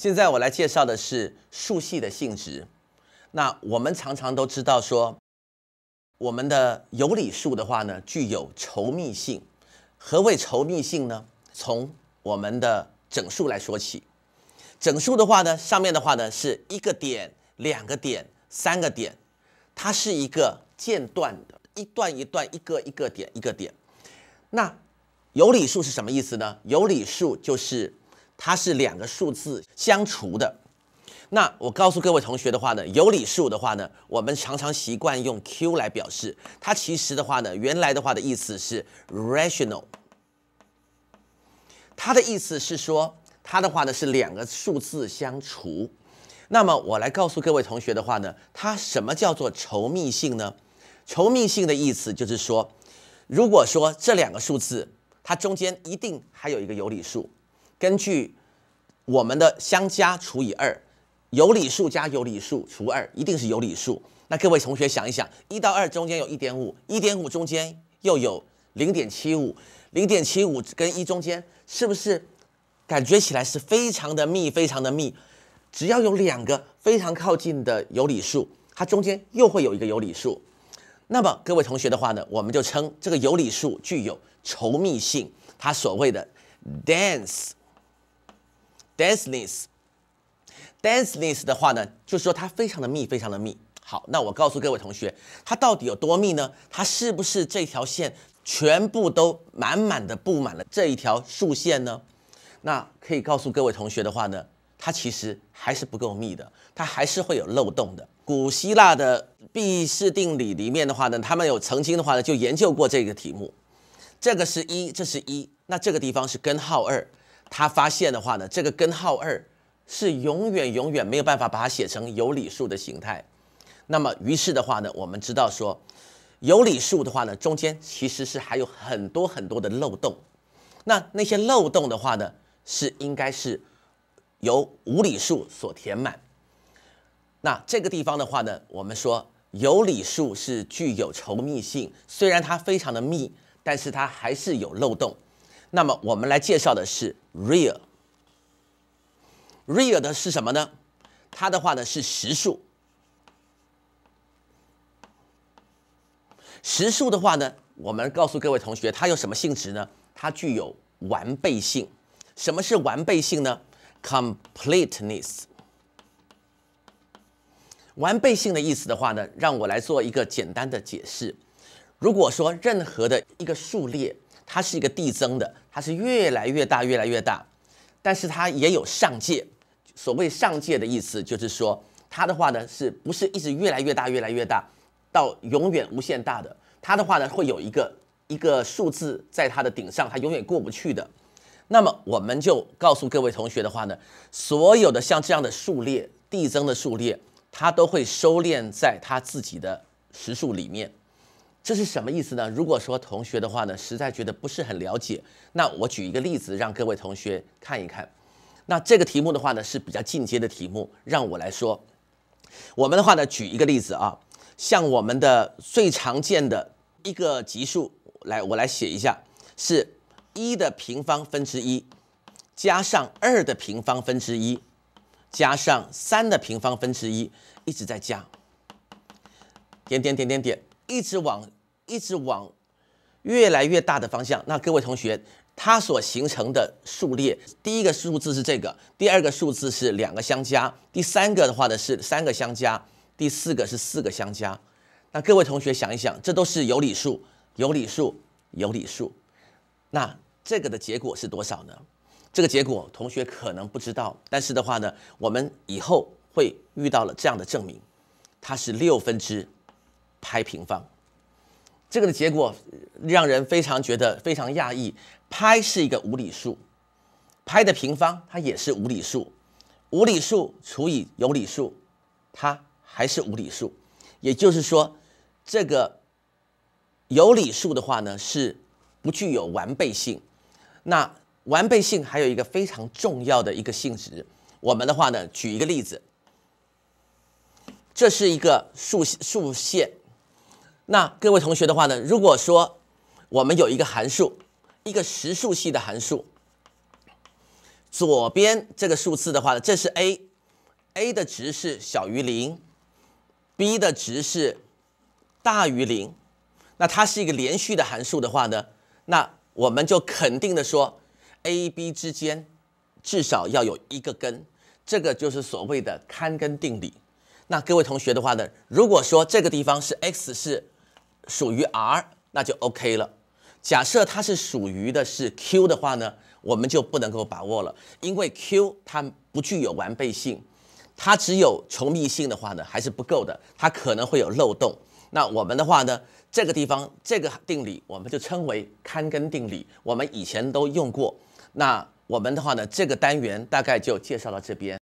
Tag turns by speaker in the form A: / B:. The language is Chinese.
A: 现在我来介绍的是数系的性质。那我们常常都知道说，我们的有理数的话呢，具有稠密性。何谓稠密性呢？从我们的整数来说起，整数的话呢，上面的话呢是一个点、两个点、三个点，它是一个间断的，一段一段，一个一个点，一个点。那有理数是什么意思呢？有理数就是。它是两个数字相除的。那我告诉各位同学的话呢，有理数的话呢，我们常常习惯用 q 来表示。它其实的话呢，原来的话的意思是 rational。它的意思是说，它的话呢是两个数字相除。那么我来告诉各位同学的话呢，它什么叫做稠密性呢？稠密性的意思就是说，如果说这两个数字，它中间一定还有一个有理数。根据我们的相加除以二，有理数加有理数除二一定是有理数。那各位同学想一想，一到二中间有一点五，一点五中间又有零点七五，零点七五跟一中间是不是感觉起来是非常的密，非常的密？只要有两个非常靠近的有理数，它中间又会有一个有理数。那么各位同学的话呢，我们就称这个有理数具有稠密性，它所谓的 dense。d e n s i s s d e n s i s s 的话呢，就是说它非常的密，非常的密。好，那我告诉各位同学，它到底有多密呢？它是不是这条线全部都满满的布满了这一条竖线呢？那可以告诉各位同学的话呢，它其实还是不够密的，它还是会有漏洞的。古希腊的毕氏定理里面的话呢，他们有曾经的话呢，就研究过这个题目。这个是一，这是一，那这个地方是根号二。他发现的话呢，这个根号二是永远永远没有办法把它写成有理数的形态。那么，于是的话呢，我们知道说，有理数的话呢，中间其实是还有很多很多的漏洞。那那些漏洞的话呢，是应该是由无理数所填满。那这个地方的话呢，我们说有理数是具有稠密性，虽然它非常的密，但是它还是有漏洞。那么我们来介绍的是 real，real 的是什么呢？它的话呢是实数。实数的话呢，我们告诉各位同学，它有什么性质呢？它具有完备性。什么是完备性呢？Completeness。完备性的意思的话呢，让我来做一个简单的解释。如果说任何的一个数列，它是一个递增的，它是越来越大，越来越大，但是它也有上界。所谓上界的意思，就是说它的话呢，是不是一直越来越大，越来越大，到永远无限大的？它的话呢，会有一个一个数字在它的顶上，它永远过不去的。那么我们就告诉各位同学的话呢，所有的像这样的数列，递增的数列，它都会收敛在它自己的实数里面。这是什么意思呢？如果说同学的话呢，实在觉得不是很了解，那我举一个例子让各位同学看一看。那这个题目的话呢，是比较进阶的题目。让我来说，我们的话呢，举一个例子啊，像我们的最常见的一个级数，来，我来写一下，是一的平方分之一加上二的平方分之一加上三的平方分之一，一直在加，点点点点点，一直往。一直往越来越大的方向，那各位同学，它所形成的数列，第一个数字是这个，第二个数字是两个相加，第三个的话呢是三个相加，第四个是四个相加。那各位同学想一想，这都是有理数，有理数，有理数。那这个的结果是多少呢？这个结果同学可能不知道，但是的话呢，我们以后会遇到了这样的证明，它是六分之派平方。这个的结果让人非常觉得非常讶异拍是一个无理数拍的平方它也是无理数，无理数除以有理数，它还是无理数。也就是说，这个有理数的话呢是不具有完备性。那完备性还有一个非常重要的一个性质，我们的话呢举一个例子，这是一个数数线。那各位同学的话呢，如果说我们有一个函数，一个实数系的函数，左边这个数字的话呢，这是 a，a 的值是小于零，b 的值是大于零，那它是一个连续的函数的话呢，那我们就肯定的说，a b 之间至少要有一个根，这个就是所谓的看根定理。那各位同学的话呢，如果说这个地方是 x 是属于 R，那就 OK 了。假设它是属于的是 Q 的话呢，我们就不能够把握了，因为 Q 它不具有完备性，它只有稠密性的话呢，还是不够的，它可能会有漏洞。那我们的话呢，这个地方这个定理我们就称为开根定理，我们以前都用过。那我们的话呢，这个单元大概就介绍到这边。